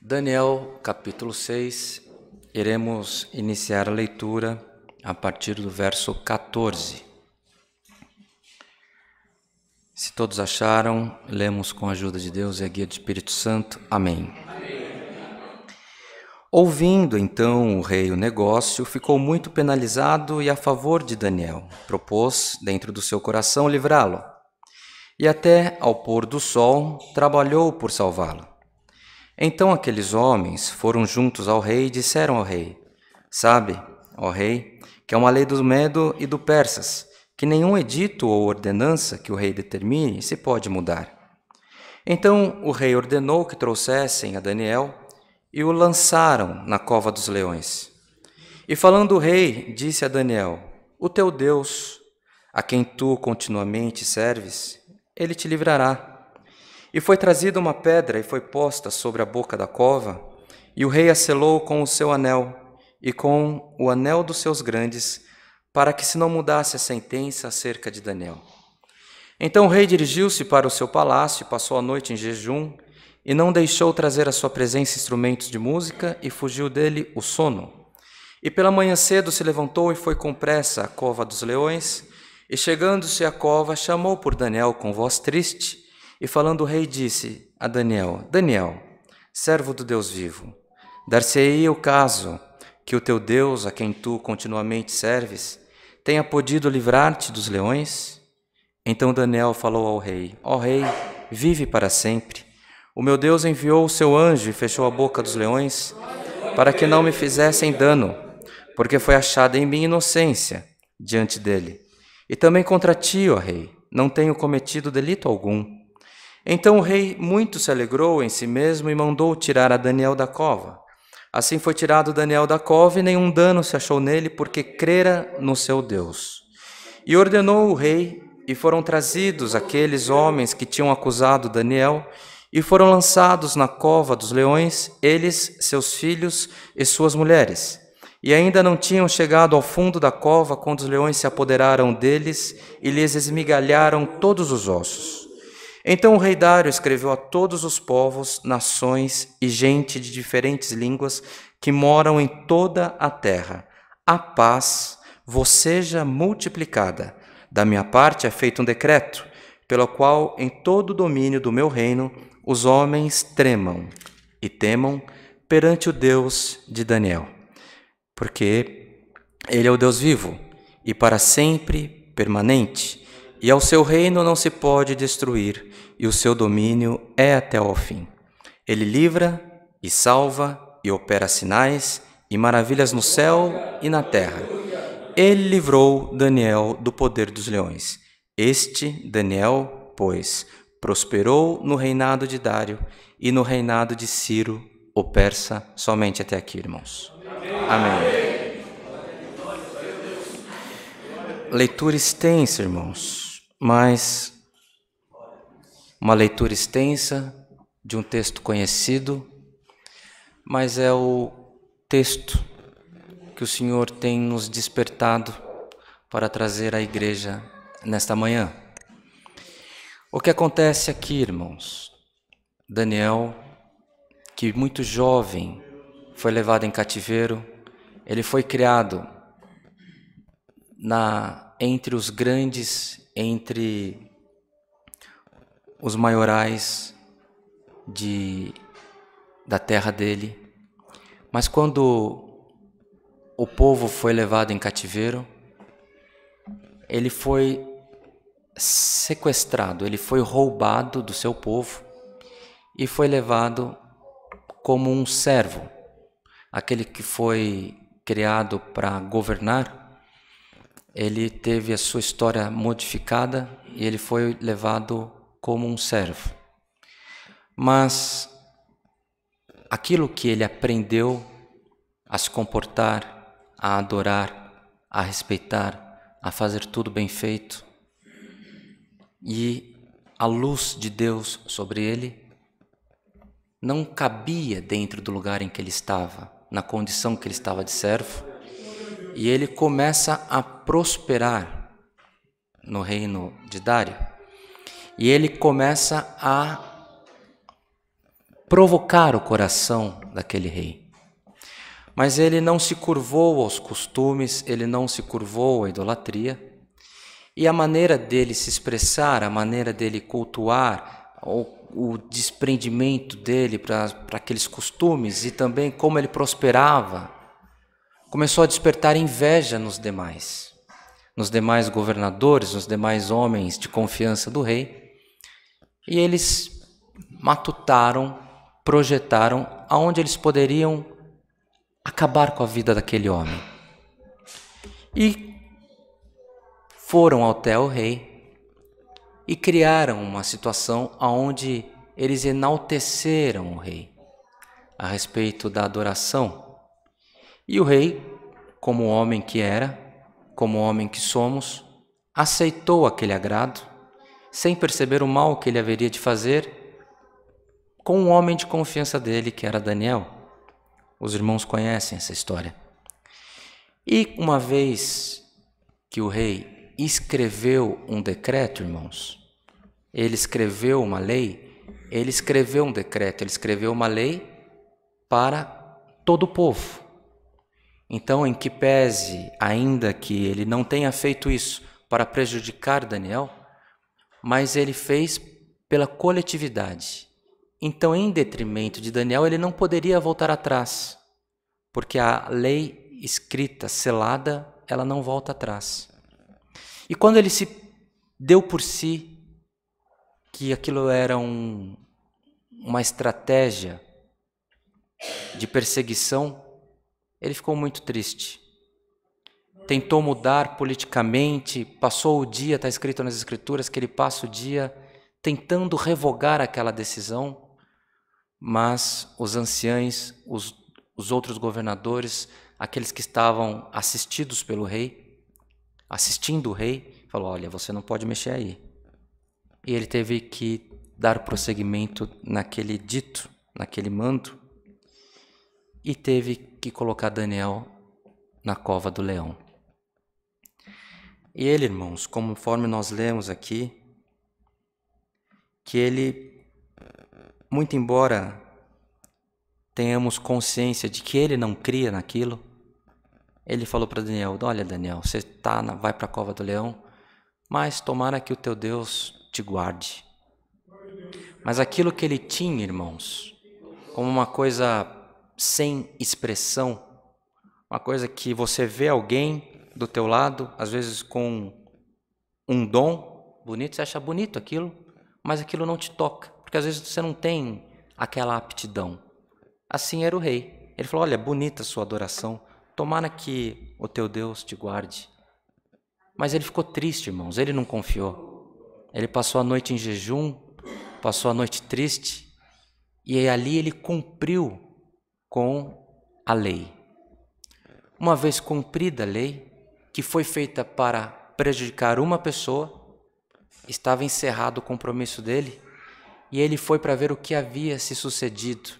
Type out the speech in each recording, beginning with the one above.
Daniel capítulo 6, iremos iniciar a leitura a partir do verso 14. Se todos acharam, lemos com a ajuda de Deus e a guia do Espírito Santo. Amém. Amém. Ouvindo então o rei o negócio, ficou muito penalizado e a favor de Daniel. Propôs, dentro do seu coração, livrá-lo. E até ao pôr do sol, trabalhou por salvá-lo então aqueles homens foram juntos ao rei e disseram ao rei: Sabe, ó rei, que é uma lei do Medo e do Persas, que nenhum edito ou ordenança que o rei determine se pode mudar. Então o rei ordenou que trouxessem a Daniel e o lançaram na cova dos leões. E falando o rei, disse a Daniel: O teu Deus, a quem tu continuamente serves, ele te livrará. E foi trazida uma pedra e foi posta sobre a boca da cova, e o rei a selou com o seu anel e com o anel dos seus grandes, para que se não mudasse a sentença acerca de Daniel. Então o rei dirigiu-se para o seu palácio, passou a noite em jejum, e não deixou trazer à sua presença instrumentos de música, e fugiu dele o sono. E pela manhã cedo se levantou e foi com pressa à cova dos leões, e chegando-se à cova, chamou por Daniel com voz triste, e falando o rei disse a Daniel: Daniel, servo do Deus vivo, dar-se-ei o caso que o teu Deus, a quem tu continuamente serves, tenha podido livrar-te dos leões? Então Daniel falou ao rei: Ó oh, rei, vive para sempre. O meu Deus enviou o seu anjo e fechou a boca dos leões, para que não me fizessem dano, porque foi achada em mim inocência diante dele. E também contra ti, ó rei, não tenho cometido delito algum. Então o rei muito se alegrou em si mesmo e mandou tirar a Daniel da cova. Assim foi tirado Daniel da cova e nenhum dano se achou nele, porque crera no seu Deus. E ordenou o rei, e foram trazidos aqueles homens que tinham acusado Daniel, e foram lançados na cova dos leões, eles, seus filhos e suas mulheres. E ainda não tinham chegado ao fundo da cova quando os leões se apoderaram deles e lhes esmigalharam todos os ossos. Então o rei Dário escreveu a todos os povos, nações e gente de diferentes línguas que moram em toda a terra: A paz vos seja multiplicada. Da minha parte é feito um decreto, pelo qual em todo o domínio do meu reino os homens tremam e temam perante o Deus de Daniel, porque ele é o Deus vivo e para sempre permanente, e ao seu reino não se pode destruir e o seu domínio é até ao fim. Ele livra e salva e opera sinais e maravilhas no céu e na terra. Ele livrou Daniel do poder dos leões. Este Daniel, pois, prosperou no reinado de Dário e no reinado de Ciro, o persa, somente até aqui, irmãos. Amém. Amém. Leitura extensa, irmãos, mas uma leitura extensa de um texto conhecido, mas é o texto que o Senhor tem nos despertado para trazer à igreja nesta manhã. O que acontece aqui, irmãos? Daniel, que muito jovem foi levado em cativeiro, ele foi criado na entre os grandes, entre os maiorais de, da terra dele. Mas quando o povo foi levado em cativeiro, ele foi sequestrado, ele foi roubado do seu povo e foi levado como um servo, aquele que foi criado para governar. Ele teve a sua história modificada e ele foi levado como um servo. Mas aquilo que ele aprendeu a se comportar, a adorar, a respeitar, a fazer tudo bem feito, e a luz de Deus sobre ele não cabia dentro do lugar em que ele estava, na condição que ele estava de servo, e ele começa a prosperar no reino de Dário e ele começa a provocar o coração daquele rei. Mas ele não se curvou aos costumes, ele não se curvou à idolatria, e a maneira dele se expressar, a maneira dele cultuar, o, o desprendimento dele para aqueles costumes e também como ele prosperava, começou a despertar inveja nos demais, nos demais governadores, nos demais homens de confiança do rei e eles matutaram, projetaram aonde eles poderiam acabar com a vida daquele homem. E foram até o rei e criaram uma situação aonde eles enalteceram o rei a respeito da adoração. E o rei, como homem que era, como homem que somos, aceitou aquele agrado sem perceber o mal que ele haveria de fazer, com um homem de confiança dele, que era Daniel. Os irmãos conhecem essa história. E uma vez que o rei escreveu um decreto, irmãos, ele escreveu uma lei, ele escreveu um decreto, ele escreveu uma lei para todo o povo. Então, em que pese, ainda que ele não tenha feito isso para prejudicar Daniel, mas ele fez pela coletividade. Então, em detrimento de Daniel, ele não poderia voltar atrás, porque a lei escrita, selada, ela não volta atrás. E quando ele se deu por si que aquilo era um, uma estratégia de perseguição, ele ficou muito triste tentou mudar politicamente, passou o dia, está escrito nas Escrituras que ele passa o dia tentando revogar aquela decisão, mas os anciães, os, os outros governadores, aqueles que estavam assistidos pelo rei, assistindo o rei, falou: Olha, você não pode mexer aí. E ele teve que dar prosseguimento naquele dito, naquele mando, e teve que colocar Daniel na cova do leão. E ele, irmãos, conforme nós lemos aqui, que ele, eh, muito embora tenhamos consciência de que ele não cria naquilo, ele falou para Daniel: Olha, Daniel, você tá na, vai para a cova do leão, mas tomara que o teu Deus te guarde. Mas aquilo que ele tinha, irmãos, como uma coisa sem expressão, uma coisa que você vê alguém do teu lado, às vezes com um dom bonito, você acha bonito aquilo, mas aquilo não te toca, porque às vezes você não tem aquela aptidão. Assim era o rei. Ele falou: Olha, é bonita a sua adoração, tomara que o teu Deus te guarde. Mas ele ficou triste, irmãos, ele não confiou. Ele passou a noite em jejum, passou a noite triste, e ali ele cumpriu com a lei. Uma vez cumprida a lei, que foi feita para prejudicar uma pessoa, estava encerrado o compromisso dele, e ele foi para ver o que havia se sucedido.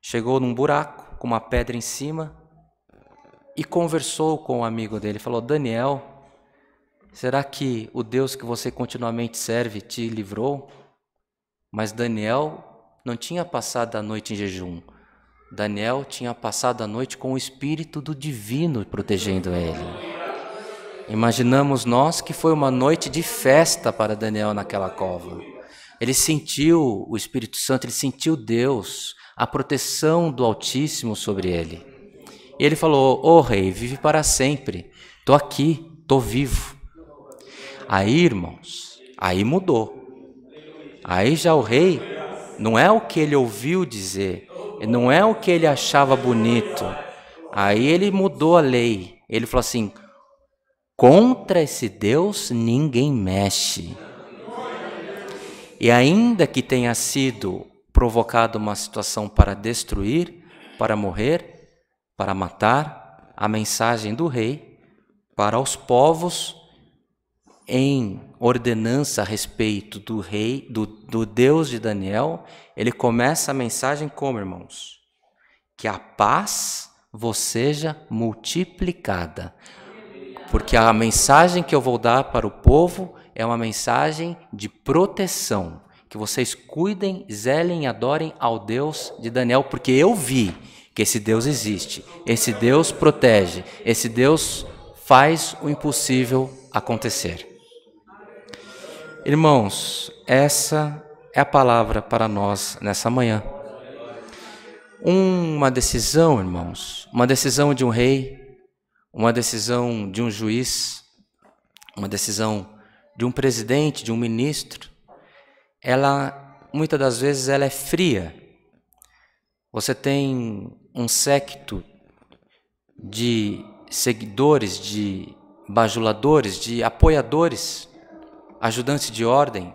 Chegou num buraco com uma pedra em cima e conversou com o um amigo dele. Falou: Daniel, será que o Deus que você continuamente serve te livrou? Mas Daniel não tinha passado a noite em jejum. Daniel tinha passado a noite com o Espírito do Divino protegendo ele. Imaginamos nós que foi uma noite de festa para Daniel naquela cova. Ele sentiu o Espírito Santo, ele sentiu Deus, a proteção do Altíssimo sobre ele. E ele falou: Ô oh, rei, vive para sempre, estou aqui, estou vivo. Aí, irmãos, aí mudou. Aí já o rei não é o que ele ouviu dizer, não é o que ele achava bonito. Aí ele mudou a lei. Ele falou assim: Contra esse Deus ninguém mexe. E ainda que tenha sido provocada uma situação para destruir, para morrer, para matar, a mensagem do rei para os povos em ordenança a respeito do rei, do, do Deus de Daniel, ele começa a mensagem como, irmãos? Que a paz vos seja multiplicada porque a mensagem que eu vou dar para o povo é uma mensagem de proteção. Que vocês cuidem, zelem e adorem ao Deus de Daniel, porque eu vi que esse Deus existe, esse Deus protege, esse Deus faz o impossível acontecer. Irmãos, essa é a palavra para nós nessa manhã. Uma decisão, irmãos, uma decisão de um rei uma decisão de um juiz, uma decisão de um presidente, de um ministro, ela muitas das vezes ela é fria. Você tem um séquito de seguidores, de bajuladores, de apoiadores, ajudantes de ordem.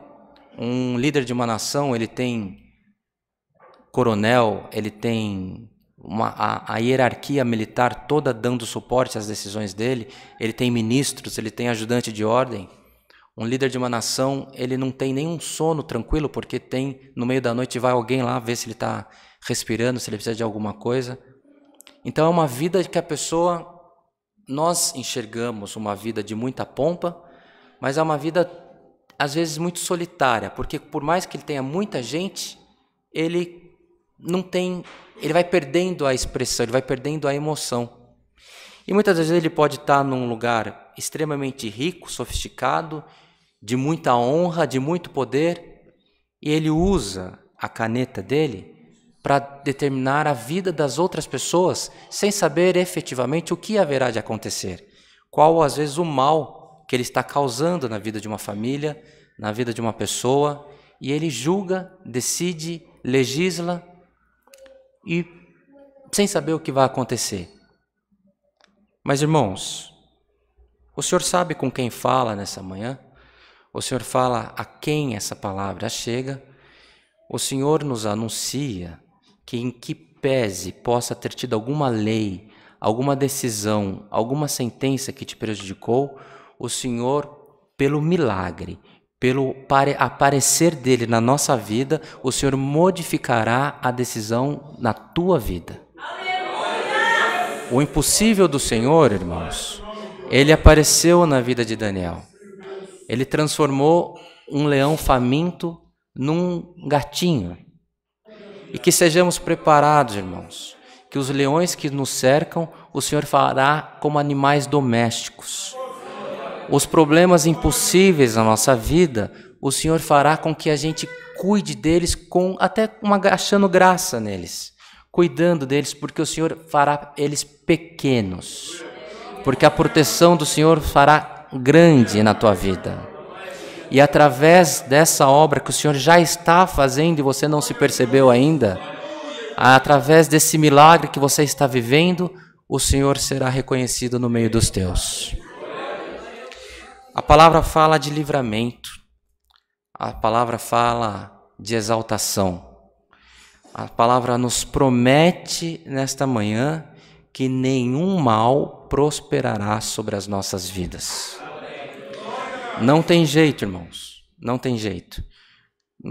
Um líder de uma nação, ele tem coronel, ele tem uma, a, a, hierarquia militar toda dando suporte às decisões dele, ele tem ministros, ele tem ajudante de ordem. Um líder de uma nação, ele não tem nenhum sono tranquilo, porque tem, no meio da noite, vai alguém lá ver se ele está respirando, se ele precisa de alguma coisa. Então é uma vida que a pessoa, nós enxergamos uma vida de muita pompa, mas é uma vida, às vezes, muito solitária, porque por mais que ele tenha muita gente, ele não tem, ele vai perdendo a expressão, ele vai perdendo a emoção. E muitas vezes ele pode estar num lugar extremamente rico, sofisticado, de muita honra, de muito poder, e ele usa a caneta dele para determinar a vida das outras pessoas sem saber efetivamente o que haverá de acontecer, qual às vezes o mal que ele está causando na vida de uma família, na vida de uma pessoa, e ele julga, decide, legisla e sem saber o que vai acontecer. Mas irmãos, o Senhor sabe com quem fala nessa manhã, o Senhor fala a quem essa palavra chega, o Senhor nos anuncia que, em que pese possa ter tido alguma lei, alguma decisão, alguma sentença que te prejudicou, o Senhor, pelo milagre, pelo aparecer dele na nossa vida, o Senhor modificará a decisão na tua vida. O impossível do Senhor, irmãos, ele apareceu na vida de Daniel. Ele transformou um leão faminto num gatinho. E que sejamos preparados, irmãos, que os leões que nos cercam, o Senhor fará como animais domésticos os problemas impossíveis na nossa vida, o Senhor fará com que a gente cuide deles com até uma, achando graça neles, cuidando deles, porque o Senhor fará eles pequenos, porque a proteção do Senhor fará grande na tua vida. E através dessa obra que o Senhor já está fazendo e você não se percebeu ainda, através desse milagre que você está vivendo, o Senhor será reconhecido no meio dos teus. A palavra fala de livramento, a palavra fala de exaltação, a palavra nos promete nesta manhã que nenhum mal prosperará sobre as nossas vidas. Não tem jeito, irmãos, não tem jeito.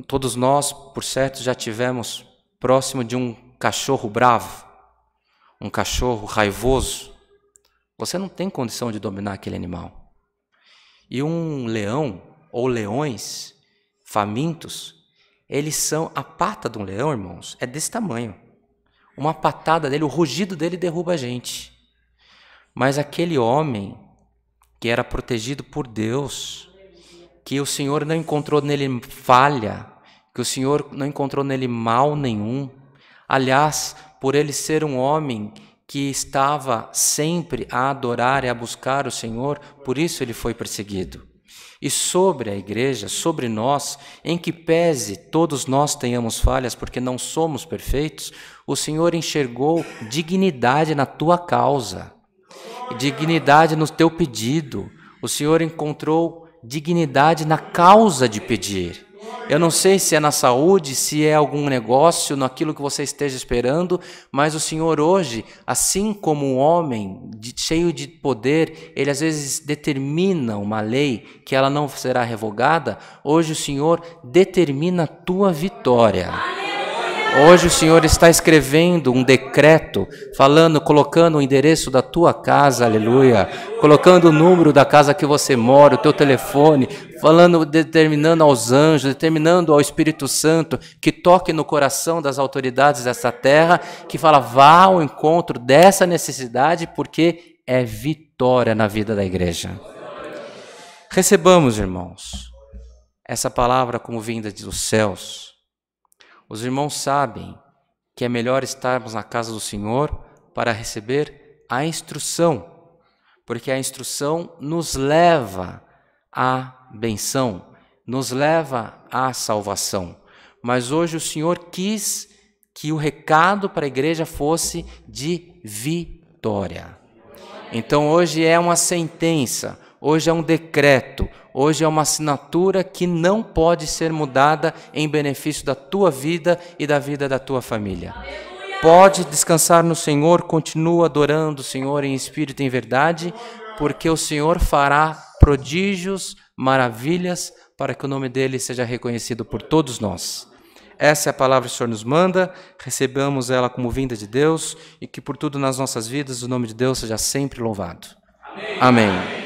Todos nós, por certo, já tivemos próximo de um cachorro bravo, um cachorro raivoso. Você não tem condição de dominar aquele animal. E um leão ou leões famintos, eles são a pata de um leão, irmãos, é desse tamanho. Uma patada dele, o rugido dele derruba a gente. Mas aquele homem que era protegido por Deus, que o Senhor não encontrou nele falha, que o Senhor não encontrou nele mal nenhum. Aliás, por ele ser um homem que estava sempre a adorar e a buscar o Senhor, por isso ele foi perseguido. E sobre a igreja, sobre nós, em que pese todos nós tenhamos falhas porque não somos perfeitos, o Senhor enxergou dignidade na tua causa, dignidade no teu pedido. O Senhor encontrou dignidade na causa de pedir. Eu não sei se é na saúde, se é algum negócio, naquilo que você esteja esperando, mas o Senhor hoje, assim como um homem de, cheio de poder, ele às vezes determina uma lei que ela não será revogada, hoje o Senhor determina a tua vitória. Hoje o Senhor está escrevendo um decreto, falando, colocando o endereço da tua casa, aleluia, colocando o número da casa que você mora, o teu telefone, falando, determinando aos anjos, determinando ao Espírito Santo que toque no coração das autoridades dessa terra, que fala, vá ao encontro dessa necessidade, porque é vitória na vida da igreja. Recebamos, irmãos, essa palavra como vinda dos céus os irmãos sabem que é melhor estarmos na casa do Senhor para receber a instrução, porque a instrução nos leva à benção, nos leva à salvação. Mas hoje o Senhor quis que o recado para a igreja fosse de vitória. Então hoje é uma sentença hoje é um decreto, hoje é uma assinatura que não pode ser mudada em benefício da tua vida e da vida da tua família. Aleluia! Pode descansar no Senhor, continua adorando o Senhor em espírito e em verdade, porque o Senhor fará prodígios, maravilhas, para que o nome dele seja reconhecido por todos nós. Essa é a palavra que o Senhor nos manda, recebamos ela como vinda de Deus e que por tudo nas nossas vidas o nome de Deus seja sempre louvado. Amém. Amém.